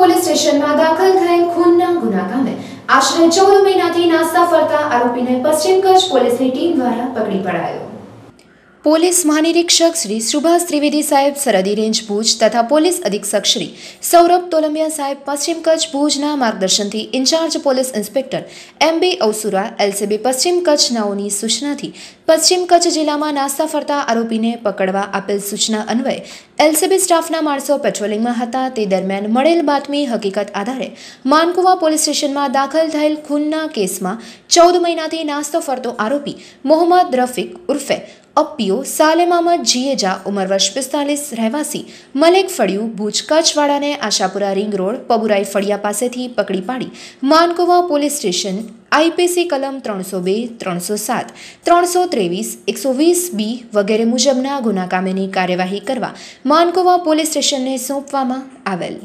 police સ્ટેશનમાં દાખલ થયેલ ખૂનના ગુના કામે આશરે ચૌદ મહિનાથી નાસ્તા ફરતા આરોપીને પશ્ચિમ કચ્છ પોલીસની ટીમ દ્વારા પકડી પડાયો પોલીસ મહાનિરીક્ષક શ્રી સુભાષ ત્રિવેદી સાહેબ સરહદી રેન્જ ભુજ તથા પોલીસ અધિક્ષક શ્રી સૌરભ તોલંબિયા સાહેબ પશ્ચિમ કચ્છ ભુજના માર્ગદર્શનથી incharge police inspector M B Avsura LCB Paschim Kutch નાઓની સૂચનાથી પશ્ચિમ કચ્છ જિલ્લામાં નાસ્તા ફરતા આરોપીને પકડવા આપેલ સૂચના અન્વયે એલસીબી સ્ટાફના માણસો પેટ્રોલિંગમાં હતા તે દરમિયાન મળેલ બાતમી હકીકત આધારે માનકુવા પોલીસ સ્ટેશનમાં દાખલ થયેલ ખૂનના કેસમાં ચૌદ મહિનાથી નાસ્તો ફરતો આરોપી મોહમ્મદ રફીક ઉર્ફે અપ્પીઓ સાલેમ અહમદ જીએજા ઉંમર વર્ષ પિસ્તાલીસ રહેવાસી મલેક ફળિયું ભુજ કચ્છવાડાને આશાપુરા રિંગ રોડ પબુરાઈ ફળિયા પાસેથી પકડી પાડી માનકુવા પોલીસ સ્ટેશન આઈપીસી કલમ ત્રણસો બે ત્રણસો સાત ત્રણસો ત્રેવીસ એકસો વીસ બી વગેરે મુજબના ગુના કામેની કાર્યવાહી કરવા માનકોવા પોલીસ સ્ટેશનને સોંપવામાં આવેલ